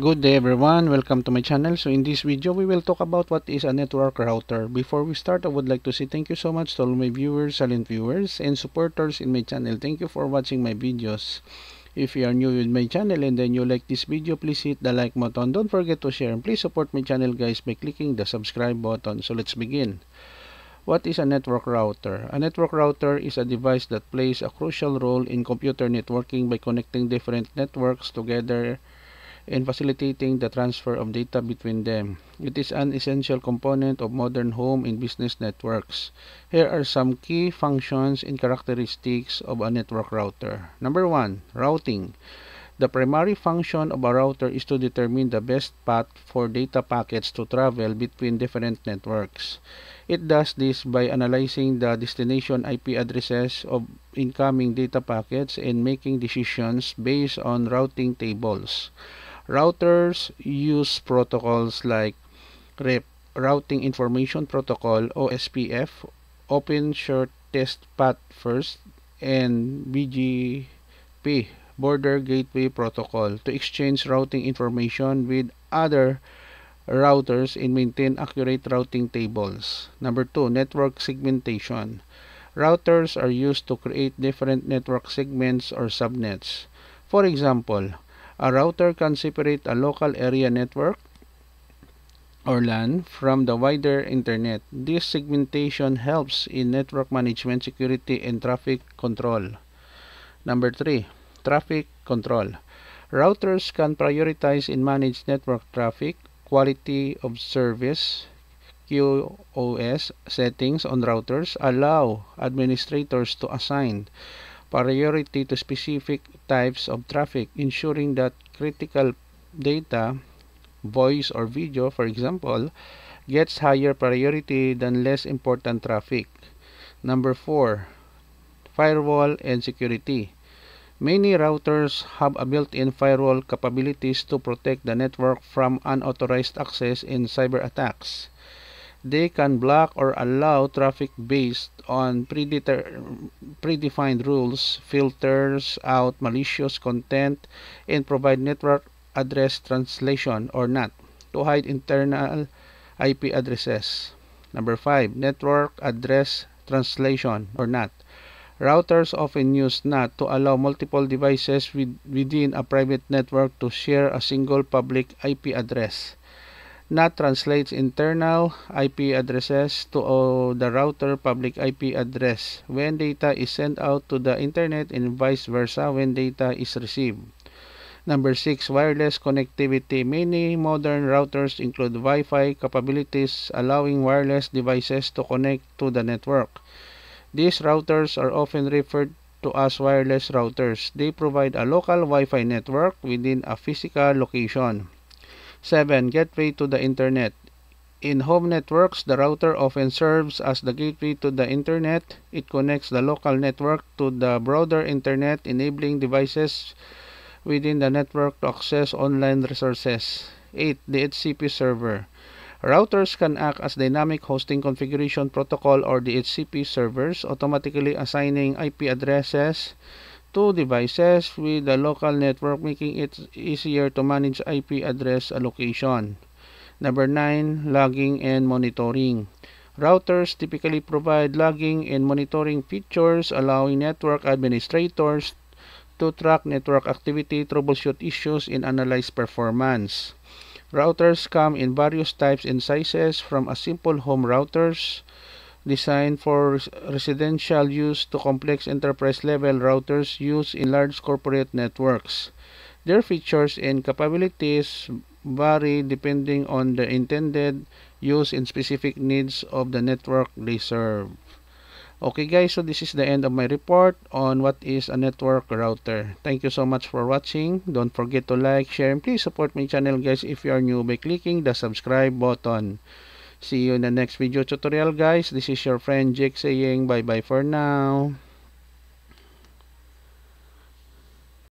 Good day everyone, welcome to my channel. So in this video, we will talk about what is a network router. Before we start, I would like to say thank you so much to all my viewers, silent viewers, and supporters in my channel. Thank you for watching my videos. If you are new with my channel and then you like this video, please hit the like button. Don't forget to share and please support my channel guys by clicking the subscribe button. So let's begin. What is a network router? A network router is a device that plays a crucial role in computer networking by connecting different networks together and facilitating the transfer of data between them. It is an essential component of modern home and business networks. Here are some key functions and characteristics of a network router. Number 1. Routing. The primary function of a router is to determine the best path for data packets to travel between different networks. It does this by analyzing the destination IP addresses of incoming data packets and making decisions based on routing tables. Routers use protocols like RIP, Routing Information Protocol, OSPF, Open Short Test Path First, and BGP, Border Gateway Protocol, to exchange routing information with other routers and maintain accurate routing tables. Number two, network segmentation. Routers are used to create different network segments or subnets. For example, A router can separate a local area network or LAN from the wider internet. This segmentation helps in network management, security, and traffic control. Number 3. Traffic control. Routers can prioritize and manage network traffic, quality of service, QoS settings on routers allow administrators to assign priority to specific types of traffic, ensuring that critical data, voice or video, for example, gets higher priority than less important traffic. Number 4. Firewall and security. Many routers have a built-in firewall capabilities to protect the network from unauthorized access and cyber attacks they can block or allow traffic based on predefined rules, filters out malicious content, and provide network address translation or not to hide internal IP addresses. Number 5. Network address translation or not. Routers often use NAT to allow multiple devices with, within a private network to share a single public IP address. NAT translates internal IP addresses to uh, the router public IP address when data is sent out to the internet and vice versa when data is received. Number 6, wireless connectivity. Many modern routers include Wi-Fi capabilities allowing wireless devices to connect to the network. These routers are often referred to as wireless routers. They provide a local Wi-Fi network within a physical location. 7. Gateway to the Internet In home networks, the router often serves as the gateway to the Internet. It connects the local network to the broader Internet, enabling devices within the network to access online resources. 8. DHCP server Routers can act as dynamic hosting configuration protocol or DHCP servers, automatically assigning IP addresses two devices with the local network making it easier to manage IP address allocation. Number 9, logging and monitoring. Routers typically provide logging and monitoring features allowing network administrators to track network activity, troubleshoot issues, and analyze performance. Routers come in various types and sizes from a simple home routers designed for residential use to complex enterprise level routers used in large corporate networks. Their features and capabilities vary depending on the intended use and specific needs of the network they serve. Okay guys, so this is the end of my report on what is a network router. Thank you so much for watching. Don't forget to like, share, and please support my channel guys if you are new by clicking the subscribe button. See you in the next video tutorial guys. This is your friend Jake saying bye bye for now.